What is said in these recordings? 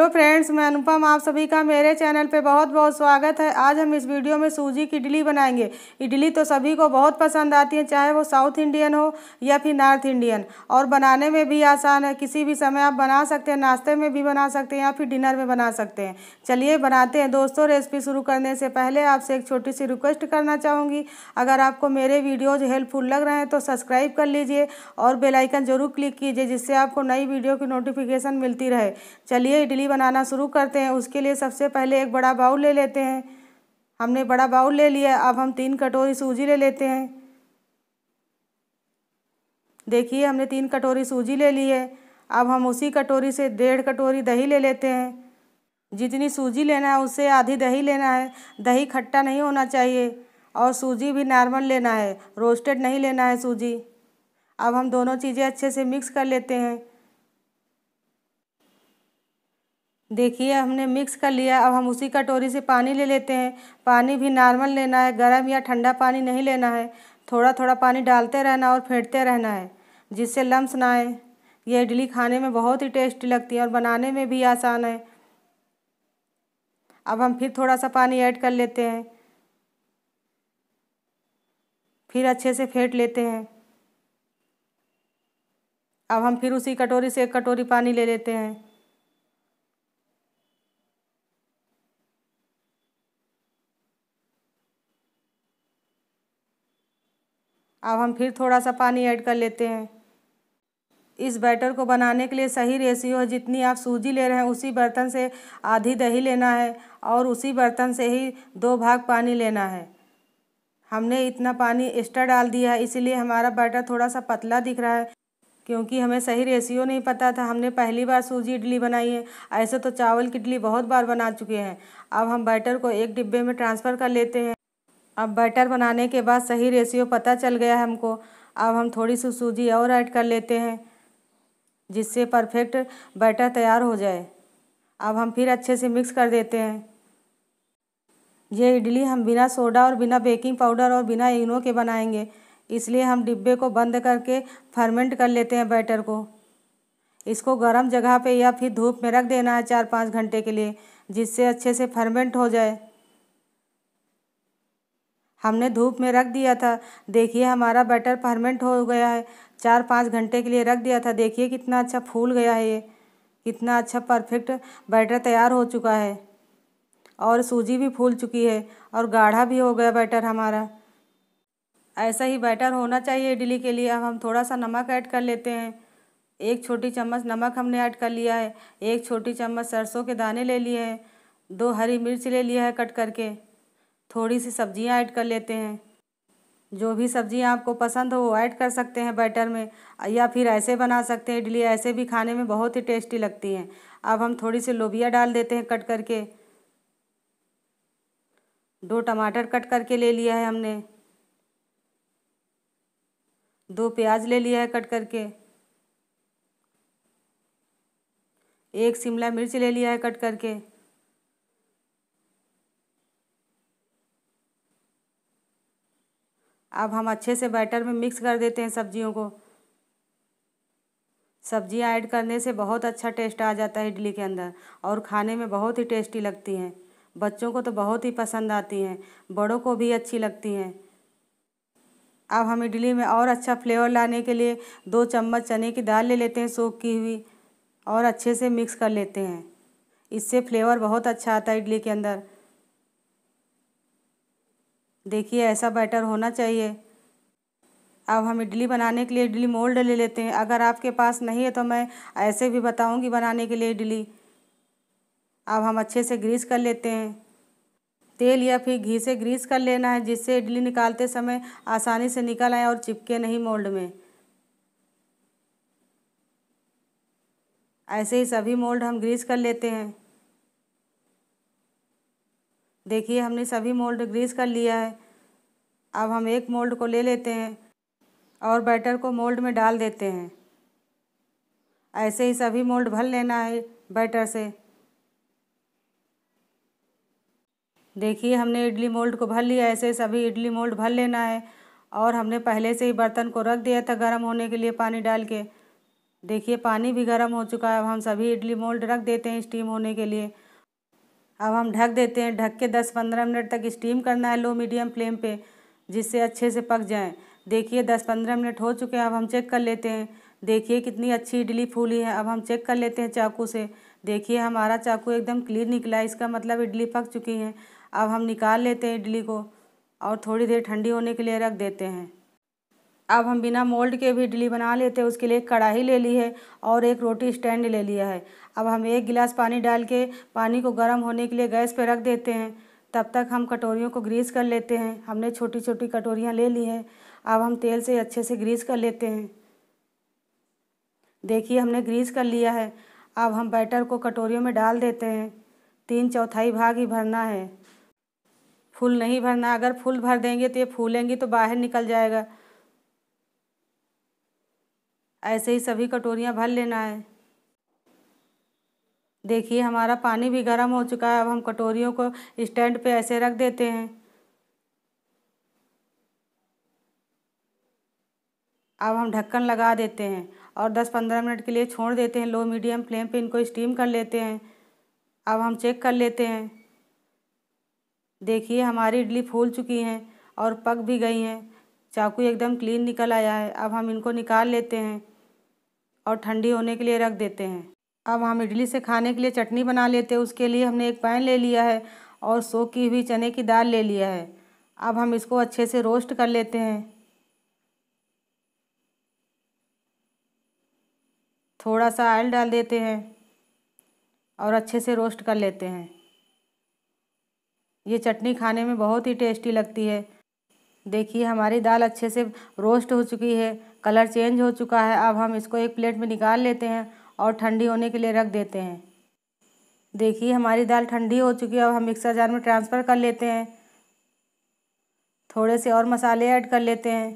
Hello friends मैं अनुपम आप सभी का मेरे चैनल पे बहुत बहुत स्वागत है आज हम इस वीडियो में सूजी की इडली बनाएंगे इडली तो सभी को बहुत पसंद आती है चाहे वो साउथ इंडियन हो या फिर नॉर्थ इंडियन और बनाने में भी आसान है किसी भी समय आप बना सकते हैं नाश्ते में भी बना सकते हैं या फिर डिनर में बना सकते हैं चलिए बनाते हैं दोस्तों रेसिपी शुरू करने से पहले आपसे एक छोटी सी रिक्वेस्ट करना चाहूँगी अगर आपको मेरे वीडियोज़ हेल्पफुल लग रहे हैं तो सब्सक्राइब कर लीजिए और बेलाइकन ज़रूर क्लिक कीजिए जिससे आपको नई वीडियो की नोटिफिकेशन मिलती रहे चलिए इडली बना बनाना शुरू करते हैं उसके लिए सबसे पहले एक बड़ा बाउल ले लेते हैं हमने बड़ा बाउल ले लिया अब हम तीन कटोरी सूजी ले लेते हैं देखिए हमने तीन कटोरी सूजी ले ली है अब हम उसी कटोरी से डेढ़ कटोरी दही ले लेते हैं जितनी सूजी लेना है उससे आधी दही लेना है दही खट्टा नहीं होना चाहिए और सूजी भी नॉर्मल लेना है रोस्टेड नहीं लेना है सूजी अब हम दोनों चीज़ें अच्छे से मिक्स कर लेते हैं देखिए हमने मिक्स कर लिया अब हम उसी कटोरी से पानी ले लेते हैं पानी भी नॉर्मल लेना है गर्म या ठंडा पानी नहीं लेना है थोड़ा थोड़ा पानी डालते रहना और फेंटते रहना है जिससे लम्स ना आए ये इडली खाने में बहुत ही टेस्टी लगती है और बनाने में भी आसान है अब हम फिर थोड़ा सा पानी ऐड कर लेते हैं फिर अच्छे से फेंट लेते हैं अब हम फिर उसी कटोरी से एक कटोरी पानी ले लेते हैं अब हम फिर थोड़ा सा पानी ऐड कर लेते हैं इस बैटर को बनाने के लिए सही रेशियो जितनी आप सूजी ले रहे हैं उसी बर्तन से आधी दही लेना है और उसी बर्तन से ही दो भाग पानी लेना है हमने इतना पानी एक्स्ट्रा डाल दिया है इसीलिए हमारा बैटर थोड़ा सा पतला दिख रहा है क्योंकि हमें सही रेशियो नहीं पता था हमने पहली बार सूजी इडली बनाई है ऐसे तो चावल की इडली बहुत बार बना चुके हैं अब हम बैटर को एक डिब्बे में ट्रांसफ़र कर लेते हैं अब बैटर बनाने के बाद सही रेशियो पता चल गया है हमको अब हम थोड़ी सी सूजी और ऐड कर लेते हैं जिससे परफेक्ट बैटर तैयार हो जाए अब हम फिर अच्छे से मिक्स कर देते हैं ये इडली हम बिना सोडा और बिना बेकिंग पाउडर और बिना इनो के बनाएंगे इसलिए हम डिब्बे को बंद करके फर्मेंट कर लेते हैं बैटर को इसको गर्म जगह पे या फिर धूप में रख देना है चार पाँच घंटे के लिए जिससे अच्छे से फर्मेंट हो जाए हमने धूप में रख दिया था देखिए हमारा बैटर परमेंट हो गया है चार पाँच घंटे के लिए रख दिया था देखिए कितना अच्छा फूल गया है ये कितना अच्छा परफेक्ट बैटर तैयार हो चुका है और सूजी भी फूल चुकी है और गाढ़ा भी हो गया बैटर हमारा ऐसा ही बैटर होना चाहिए इडली के लिए अब हम थोड़ा सा नमक ऐड कर लेते हैं एक छोटी चम्मच नमक हमने ऐड कर लिया है एक छोटी चम्मच सरसों के दाने ले लिए हैं दो हरी मिर्च ले लिया है कट करके थोड़ी सी सब्जियां ऐड कर लेते हैं जो भी सब्जी आपको पसंद हो वो ऐड कर सकते हैं बैटर में या फिर ऐसे बना सकते हैं इडली ऐसे भी खाने में बहुत ही टेस्टी लगती हैं अब हम थोड़ी सी लोबिया डाल देते हैं कट करके दो टमाटर कट करके ले लिया है हमने दो प्याज ले लिया है कट करके एक शिमला मिर्च ले लिया है कट करके अब हम अच्छे से बैटर में मिक्स कर देते हैं सब्जियों को सब्ज़ियाँ ऐड करने से बहुत अच्छा टेस्ट आ जाता है इडली के अंदर और खाने में बहुत ही टेस्टी लगती हैं बच्चों को तो बहुत ही पसंद आती हैं बड़ों को भी अच्छी लगती हैं अब हम इडली में और अच्छा फ्लेवर लाने के लिए दो चम्मच चने की दाल ले लेते हैं सोख की हुई और अच्छे से मिक्स कर लेते हैं इससे फ्लेवर बहुत अच्छा आता है इडली के अंदर देखिए ऐसा बैटर होना चाहिए अब हम इडली बनाने के लिए इडली मोल्ड ले लेते हैं अगर आपके पास नहीं है तो मैं ऐसे भी बताऊंगी बनाने के लिए इडली अब हम अच्छे से ग्रीस कर लेते हैं तेल या फिर घी से ग्रीस कर लेना है जिससे इडली निकालते समय आसानी से निकल आए और चिपके नहीं मोल्ड में ऐसे ही सभी मोल्ड हम ग्रीस कर लेते हैं देखिए हमने सभी मोल्ड ग्रीस कर लिया है अब हम एक मोल्ड को ले लेते हैं और बैटर को मोल्ड में डाल देते हैं ऐसे ही सभी मोल्ड भर लेना है बैटर से देखिए हमने इडली मोल्ड को भर लिया ऐसे सभी इडली मोल्ड भर लेना है और हमने पहले से ही बर्तन को रख दिया था गर्म होने के लिए पानी डाल के देखिए पानी भी गर्म हो चुका है अब हम सभी इडली मोल्ड रख देते हैं स्टीम होने के लिए अब हम ढक देते हैं ढक के दस पंद्रह मिनट तक स्टीम करना है लो मीडियम फ्लेम पे जिससे अच्छे से पक जाएँ देखिए दस पंद्रह मिनट हो चुके हैं अब हम चेक कर लेते हैं देखिए कितनी अच्छी इडली फूली है अब हम चेक कर लेते हैं चाकू से देखिए हमारा चाकू एकदम क्लीन निकला इसका मतलब इडली पक चुकी है अब हम निकाल लेते हैं इडली को और थोड़ी देर ठंडी होने के लिए रख देते हैं अब हम बिना मोल्ड के भी इडली बना लेते हैं उसके लिए एक कढ़ाई ले ली है और एक रोटी स्टैंड ले लिया है अब हम एक गिलास पानी डाल के पानी को गर्म होने के लिए गैस पर रख देते हैं तब तक हम कटोरियों को ग्रीस कर लेते हैं हमने छोटी छोटी कटोरियाँ ले ली हैं अब हम तेल से अच्छे से ग्रीस कर लेते हैं देखिए हमने ग्रीस कर लिया है अब हम बैटर को कटोरियों में डाल देते हैं तीन चौथाई भाग ही भरना है फूल नहीं भरना अगर फूल भर देंगे तो ये फूलेंगी तो बाहर निकल जाएगा ऐसे ही सभी कटोरियाँ भर लेना है देखिए हमारा पानी भी गर्म हो चुका है अब हम कटोरियों को स्टैंड पे ऐसे रख देते हैं अब हम ढक्कन लगा देते हैं और 10-15 मिनट के लिए छोड़ देते हैं लो मीडियम फ्लेम पे इनको स्टीम कर लेते हैं अब हम चेक कर लेते हैं देखिए हमारी इडली फूल चुकी हैं और पक भी गई हैं चाकू एकदम क्लीन निकल आया है अब हम इनको निकाल लेते हैं और ठंडी होने के लिए रख देते हैं अब हम इडली से खाने के लिए चटनी बना लेते हैं उसके लिए हमने एक पैन ले लिया है और सो की हुई चने की दाल ले लिया है अब हम इसको अच्छे से रोस्ट कर लेते हैं थोड़ा सा ऑयल डाल देते हैं और अच्छे से रोस्ट कर लेते हैं ये चटनी खाने में बहुत ही टेस्टी लगती है देखिए हमारी दाल अच्छे से रोस्ट हो चुकी है कलर चेंज हो चुका है अब हम इसको एक प्लेट में निकाल लेते हैं और ठंडी होने के लिए रख देते हैं देखिए हमारी दाल ठंडी हो चुकी है अब हम मिक्सर जार में ट्रांसफ़र कर लेते हैं थोड़े से और मसाले ऐड कर लेते हैं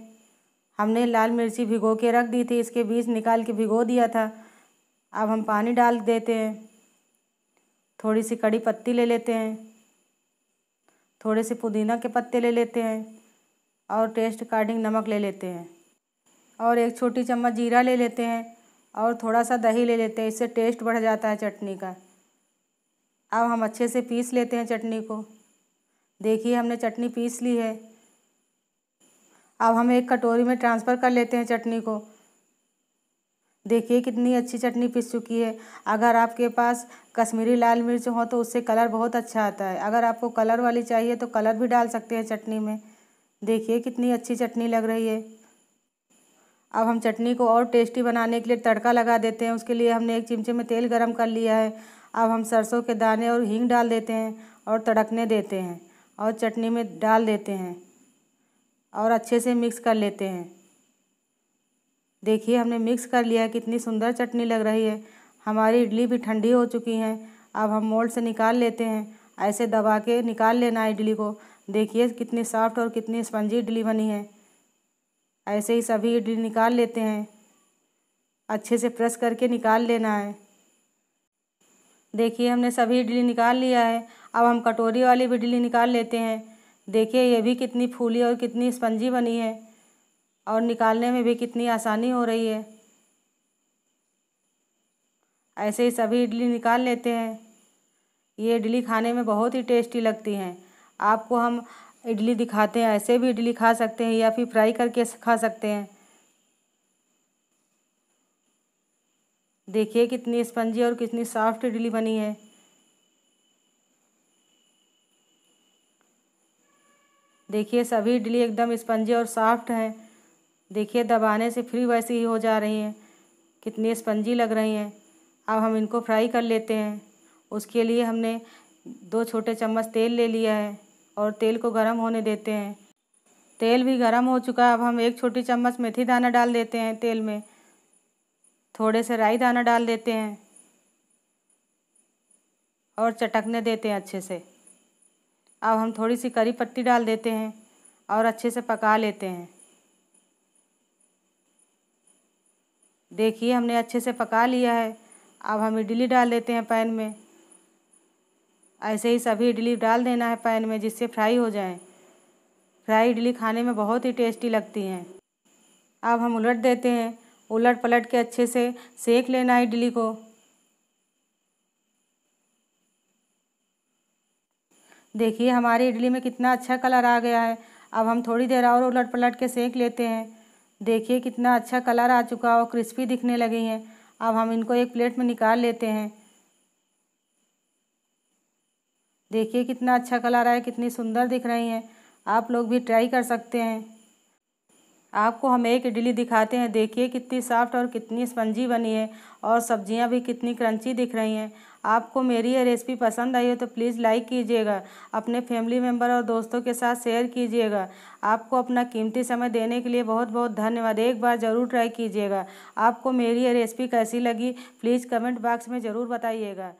हमने लाल मिर्ची भिगो के रख दी थी इसके बीज निकाल के भिगो दिया था अब हम पानी डाल देते हैं थोड़ी सी कड़ी पत्ती ले लेते हैं थोड़े से पुदीना के पत्ते ले लेते हैं और टेस्ट अकॉर्डिंग नमक ले लेते हैं और एक छोटी चम्मच जीरा ले लेते हैं और थोड़ा सा दही ले लेते हैं इससे टेस्ट बढ़ जाता है चटनी का अब हम अच्छे से पीस लेते हैं चटनी को देखिए हमने चटनी पीस ली है अब हम एक कटोरी में ट्रांसफ़र कर लेते हैं चटनी को देखिए कितनी अच्छी चटनी पिस चुकी है अगर आपके पास कश्मीरी लाल मिर्च हो तो उससे कलर बहुत अच्छा आता है अगर आपको कलर वाली चाहिए तो कलर भी डाल सकते हैं चटनी में देखिए कितनी अच्छी चटनी लग रही है अब हम चटनी को और टेस्टी बनाने के लिए तड़का लगा देते हैं उसके लिए हमने एक चिमचे में तेल गरम कर लिया है अब हम सरसों के दाने और हींग डाल देते हैं और तड़कने देते हैं और चटनी में डाल देते हैं और अच्छे से मिक्स कर लेते हैं देखिए हमने मिक्स कर लिया है कितनी सुंदर चटनी लग रही है हमारी इडली भी ठंडी हो चुकी हैं अब हम मोल्ड से निकाल लेते हैं ऐसे दबा के निकाल लेना है इडली को देखिए कितनी सॉफ्ट और कितनी स्पंजी इडली बनी है ऐसे ही सभी इडली निकाल लेते हैं अच्छे से प्रेस करके निकाल लेना है देखिए हमने सभी इडली निकाल लिया है अब हम कटोरी वाली भी इडली निकाल लेते हैं देखिए ये भी कितनी फूली और कितनी स्पंजी बनी है और निकालने में भी कितनी आसानी हो रही है ऐसे ही सभी इडली निकाल लेते हैं ये इडली खाने में बहुत ही टेस्टी लगती हैं आपको हम इडली दिखाते हैं ऐसे भी इडली खा सकते हैं या फिर फ्राई करके खा सकते हैं देखिए कितनी स्पंजी और कितनी सॉफ्ट इडली बनी है देखिए सभी इडली एकदम स्पंजी और सॉफ्ट हैं देखिए दबाने से फ्री वैसी ही हो जा रही हैं कितनी स्पंजी लग रही हैं अब हम इनको फ्राई कर लेते हैं उसके लिए हमने दो छोटे चम्मच तेल ले लिया है और तेल को गर्म होने देते हैं तेल भी गर्म हो चुका है अब हम एक छोटी चम्मच मेथी दाना डाल देते हैं तेल में थोड़े से राई दाना डाल देते हैं और चटकने देते हैं अच्छे से अब हम थोड़ी सी करी पत्ती डाल देते हैं और अच्छे से पका लेते हैं देखिए हमने अच्छे से पका लिया है अब हम इडली डाल देते हैं पैन में ऐसे ही सभी इडली डाल देना है पैन में जिससे फ्राई हो जाएं। फ्राई इडली खाने में बहुत ही टेस्टी लगती हैं अब हम उलट देते हैं उलट पलट के अच्छे से सेक लेना है इडली को देखिए हमारी इडली में कितना अच्छा कलर आ गया है अब हम थोड़ी देर और उलट पलट के सेक लेते हैं देखिए कितना अच्छा कलर आ चुका है और क्रिस्पी दिखने लगी हैं अब हम इनको एक प्लेट में निकाल लेते हैं देखिए कितना अच्छा कलर आया कितनी सुंदर दिख रही हैं आप लोग भी ट्राई कर सकते हैं आपको हम एक इडली दिखाते हैं देखिए कितनी सॉफ्ट और कितनी स्पंजी बनी है और सब्जियां भी कितनी क्रंची दिख रही हैं आपको मेरी ये रेसिपी पसंद आई हो तो प्लीज़ लाइक कीजिएगा अपने फैमिली मेम्बर और दोस्तों के साथ शेयर कीजिएगा आपको अपना कीमती समय देने के लिए बहुत बहुत धन्यवाद एक बार ज़रूर ट्राई कीजिएगा आपको मेरी ये रेसिपी कैसी लगी प्लीज़ कमेंट बॉक्स में ज़रूर बताइएगा